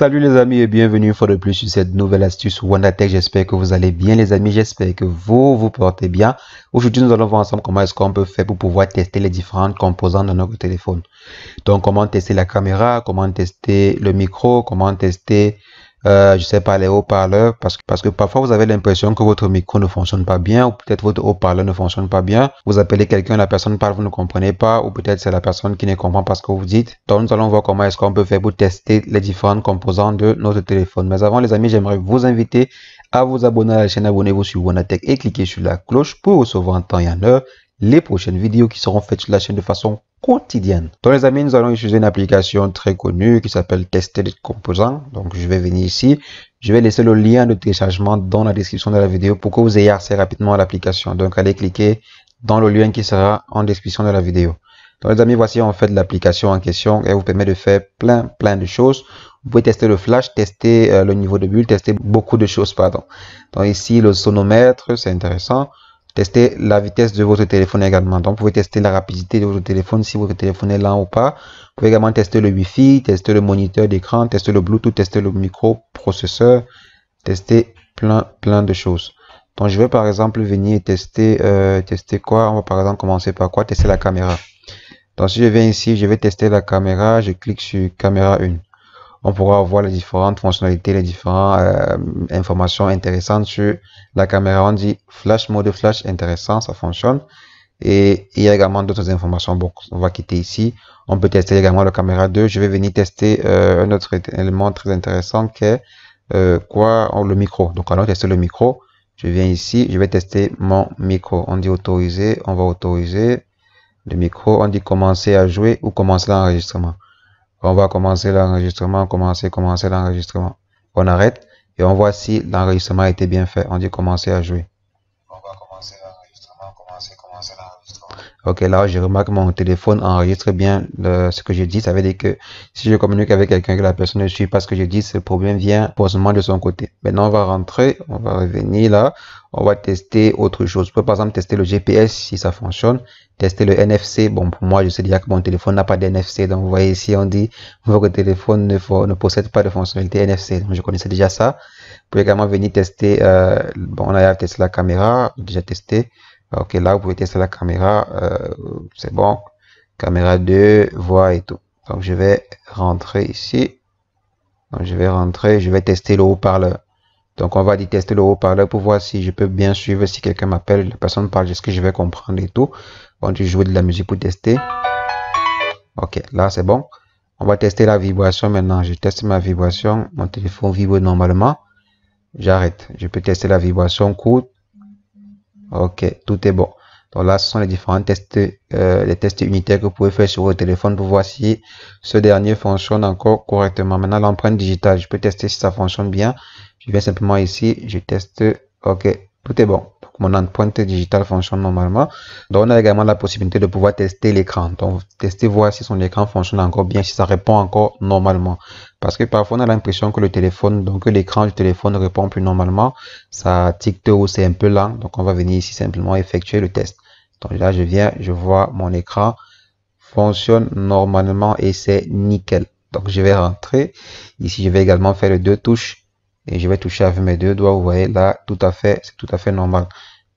Salut les amis et bienvenue une fois de plus sur cette nouvelle astuce WandaTech. J'espère que vous allez bien les amis, j'espère que vous vous portez bien. Aujourd'hui nous allons voir ensemble comment est-ce qu'on peut faire pour pouvoir tester les différentes composantes de notre téléphone. Donc comment tester la caméra, comment tester le micro, comment tester euh, je sais pas, les haut-parleurs, parce que, parce que parfois vous avez l'impression que votre micro ne fonctionne pas bien, ou peut-être votre haut-parleur ne fonctionne pas bien. Vous appelez quelqu'un, la personne parle, vous ne comprenez pas, ou peut-être c'est la personne qui ne comprend pas ce que vous dites. Donc nous allons voir comment est-ce qu'on peut faire pour tester les différentes composantes de notre téléphone. Mais avant les amis, j'aimerais vous inviter à vous abonner à la chaîne, abonnez-vous sur Wanatech et cliquez sur la cloche pour recevoir en temps et en heure les prochaines vidéos qui seront faites sur la chaîne de façon quotidienne. Dans les amis, nous allons utiliser une application très connue qui s'appelle Tester les composants. Donc, je vais venir ici. Je vais laisser le lien de téléchargement dans la description de la vidéo pour que vous ayez assez rapidement à l'application. Donc, allez cliquer dans le lien qui sera en description de la vidéo. Donc, les amis, voici en fait l'application en question. Elle vous permet de faire plein, plein de choses. Vous pouvez tester le flash, tester euh, le niveau de bulle, tester beaucoup de choses, pardon. Donc, ici, le sonomètre, c'est intéressant. Tester la vitesse de votre téléphone également. Donc, vous pouvez tester la rapidité de votre téléphone si votre téléphone est lent ou pas. Vous pouvez également tester le wifi, tester le moniteur d'écran, tester le Bluetooth, tester le microprocesseur, tester plein, plein de choses. Donc, je vais par exemple venir tester, euh, tester quoi On va par exemple commencer par quoi Tester la caméra. Donc, si je viens ici, je vais tester la caméra. Je clique sur caméra 1 on pourra voir les différentes fonctionnalités, les différentes euh, informations intéressantes sur la caméra. On dit flash mode flash intéressant, ça fonctionne. Et il y a également d'autres informations. Bon, on va quitter ici. On peut tester également la caméra 2. Je vais venir tester euh, un autre élément très intéressant qui est euh, quoi oh, Le micro. Donc, va tester le micro. Je viens ici, je vais tester mon micro. On dit autoriser, on va autoriser le micro. On dit commencer à jouer ou commencer l'enregistrement on va commencer l'enregistrement, commencer, commencer l'enregistrement. On arrête et on voit si l'enregistrement a été bien fait. On dit commencer à jouer. On va commencer l'enregistrement, commencer, commencer l'enregistrement. Ok, là, je remarque mon téléphone enregistre bien ce que je dis. Ça veut dire que si je communique avec quelqu'un que la personne ne suit pas ce que je dis, ce problème vient forcément de son côté. Maintenant, on va rentrer, on va revenir là, on va tester autre chose. Peut peut, par exemple tester le GPS si ça fonctionne, tester le NFC. Bon, pour moi, je sais déjà que mon téléphone n'a pas de NFC. Donc, vous voyez ici, on dit votre téléphone ne, possède pas de fonctionnalité NFC. Donc, je connaissais déjà ça. Vous pouvez également venir tester, euh, bon, on a testé la caméra, déjà testé. Ok, là, vous pouvez tester la caméra. Euh, c'est bon. Caméra 2, voix et tout. Donc, je vais rentrer ici. Donc, je vais rentrer. Je vais tester le haut-parleur. Donc, on va tester le haut-parleur pour voir si je peux bien suivre, si quelqu'un m'appelle, la personne parle, est-ce que je vais comprendre et tout. On va jouer de la musique pour tester. Ok, là, c'est bon. On va tester la vibration maintenant. Je teste ma vibration. Mon téléphone vibre normalement. J'arrête. Je peux tester la vibration courte Ok, tout est bon. Donc là, ce sont les différents tests, euh, les tests unitaires que vous pouvez faire sur votre téléphone pour voir si ce dernier fonctionne encore correctement. Maintenant, l'empreinte digitale, je peux tester si ça fonctionne bien. Je viens simplement ici, je teste. OK, tout est bon. mon endpoint digitale fonctionne normalement. Donc, on a également la possibilité de pouvoir tester l'écran. Donc, tester, voir si son écran fonctionne encore bien, si ça répond encore normalement. Parce que parfois, on a l'impression que le téléphone, donc l'écran du téléphone ne répond plus normalement. Ça ticte ou c'est un peu lent. Donc, on va venir ici simplement effectuer le test. Donc là, je viens, je vois mon écran fonctionne normalement et c'est nickel. Donc, je vais rentrer. Ici, je vais également faire les deux touches je vais toucher avec mes deux doigts. Vous voyez là, tout à fait, c'est tout à fait normal.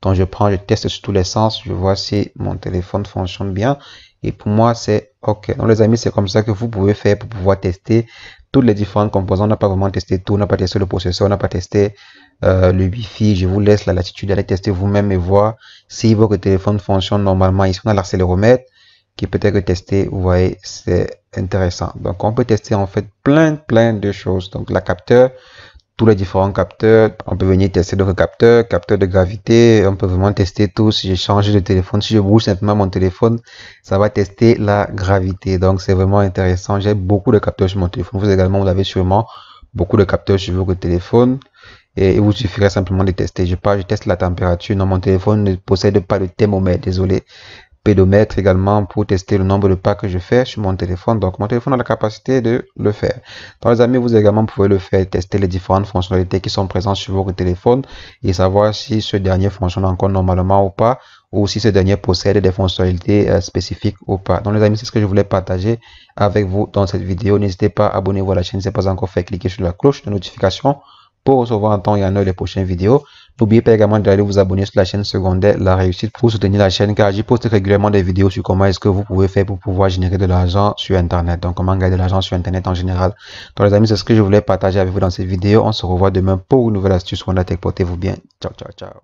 Donc je prends, je teste sur tous les sens, je vois si mon téléphone fonctionne bien. Et pour moi, c'est OK. Donc les amis, c'est comme ça que vous pouvez faire pour pouvoir tester toutes les différentes composantes. On n'a pas vraiment testé tout, on n'a pas testé le processeur, on n'a pas testé euh, le wifi, Je vous laisse la latitude d'aller tester vous-même et voir si votre téléphone fonctionne normalement. Ici, on a l'accéléromètre qui peut être testé. Vous voyez, c'est intéressant. Donc on peut tester en fait plein, plein de choses. Donc la capteur, tous les différents capteurs. On peut venir tester d'autres capteurs, capteurs de gravité. On peut vraiment tester tout. Si j'ai changé de téléphone, si je bouge simplement mon téléphone, ça va tester la gravité. Donc, c'est vraiment intéressant. J'ai beaucoup de capteurs sur mon téléphone. Vous également, vous avez sûrement beaucoup de capteurs sur votre téléphone. Et il vous suffirait simplement de tester. Je pas, je teste la température. Non, mon téléphone ne possède pas de thermomètre. Désolé pédomètre également pour tester le nombre de pas que je fais sur mon téléphone. Donc mon téléphone a la capacité de le faire. Donc les amis, vous également pouvez le faire, tester les différentes fonctionnalités qui sont présentes sur votre téléphone et savoir si ce dernier fonctionne encore normalement ou pas ou si ce dernier possède des fonctionnalités euh, spécifiques ou pas. Donc les amis, c'est ce que je voulais partager avec vous dans cette vidéo. N'hésitez pas à abonner vous à la chaîne si ce n'est pas encore fait. Cliquez sur la cloche de notification pour recevoir en temps et en heure les prochaines vidéos. N'oubliez pas également d'aller vous abonner sur la chaîne secondaire La Réussite pour soutenir la chaîne car j'y poste régulièrement des vidéos sur comment est-ce que vous pouvez faire pour pouvoir générer de l'argent sur Internet. Donc comment gagner de l'argent sur Internet en général. Donc les amis, c'est ce que je voulais partager avec vous dans cette vidéo. On se revoit demain pour une nouvelle astuce la Tech. Portez-vous bien. Ciao, ciao, ciao.